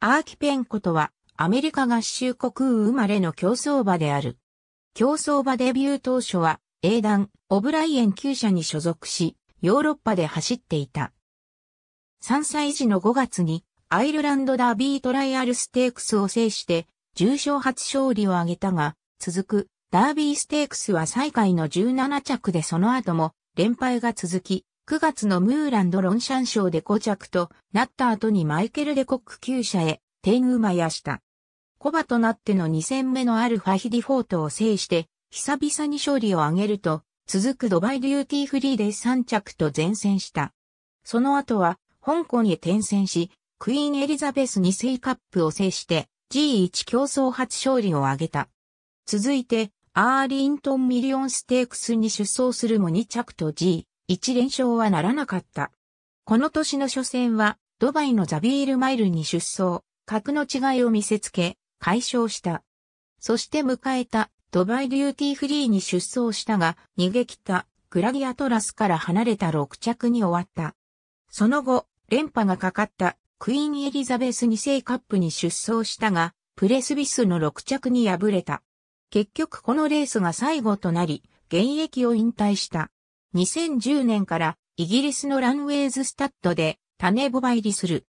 アーキペンコとは、アメリカ合衆国生まれの競争馬である。競争馬デビュー当初は、英団オブライエン厩舎に所属し、ヨーロッパで走っていた。3歳時の5月に、アイルランドダービートライアルステークスを制して、重賞初勝利を挙げたが、続く、ダービーステークスは最下位の17着でその後も、連敗が続き、9月のムーランド・ロンシャン賞で5着となった後にマイケル・デコック厩舎へ、天馬やした。コバとなっての2戦目のアルファヒディフォートを制して、久々に勝利を挙げると、続くドバイデューティーフリーで3着と前線した。その後は、香港へ転戦し、クイーンエリザベス2世カップを制して、G1 競争初勝利を挙げた。続いて、アーリントンミリオンステークスに出走するも2着と G、1連勝はならなかった。この年の初戦は、ドバイのザビールマイルに出走、格の違いを見せつけ、解消した。そして迎えた、ドバイデューティーフリーに出走したが、逃げ切ったグラディアトラスから離れた6着に終わった。その後、連覇がかかったクイーンエリザベス2世カップに出走したが、プレスビスの6着に敗れた。結局このレースが最後となり、現役を引退した。2010年からイギリスのランウェイズスタッドで種ボバ入りする。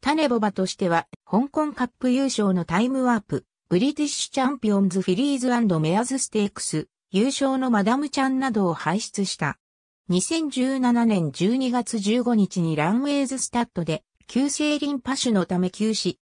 種ボバとしては、香港カップ優勝のタイムワープ、ブリティッシュチャンピオンズフィリーズメアズステークス、優勝のマダムちゃんなどを輩出した。2017年12月15日にランウェイズスタッドで、急性リンパ種のため休止。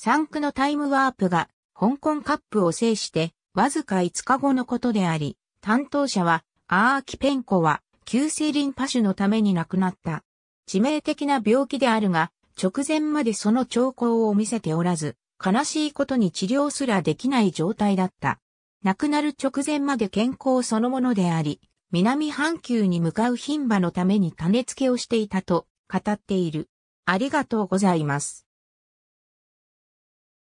3区のタイムワープが、香港カップを制して、わずか5日後のことであり、担当者は、アーキペンコは急性リンパ腫のために亡くなった。致命的な病気であるが、直前までその兆候を見せておらず、悲しいことに治療すらできない状態だった。亡くなる直前まで健康そのものであり、南半球に向かう牝馬のために種付けをしていたと語っている。ありがとうございます。